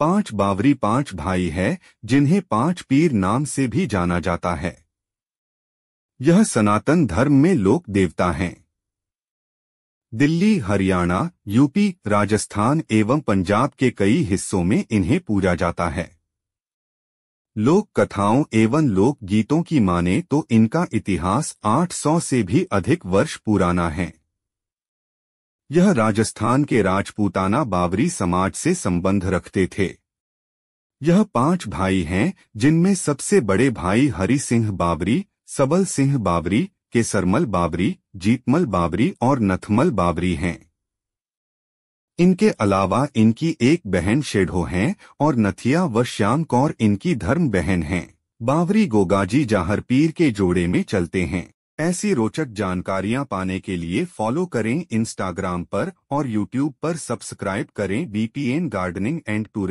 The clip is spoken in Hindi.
पांच बावरी पांच भाई हैं जिन्हें पांच पीर नाम से भी जाना जाता है यह सनातन धर्म में लोक देवता हैं दिल्ली हरियाणा यूपी राजस्थान एवं पंजाब के कई हिस्सों में इन्हें पूजा जाता है लोक कथाओं एवं लोक गीतों की माने तो इनका इतिहास 800 से भी अधिक वर्ष पुराना है यह राजस्थान के राजपूताना बावरी समाज से संबंध रखते थे यह पांच भाई हैं जिनमें सबसे बड़े भाई हरि सिंह बावरी सबल सिंह बावरी केसरमल बावरी जीतमल बावरी और नथमल बावरी हैं इनके अलावा इनकी एक बहन शेढ़ो हैं और नथिया व श्याम कौर इनकी धर्म बहन हैं बावरी गोगाजी जाहरपीर के जोड़े में चलते हैं ऐसी रोचक जानकारियां पाने के लिए फॉलो करें इंस्टाग्राम पर और यूट्यूब पर सब्सक्राइब करें बीपीएन गार्डनिंग एंड टूरिज्म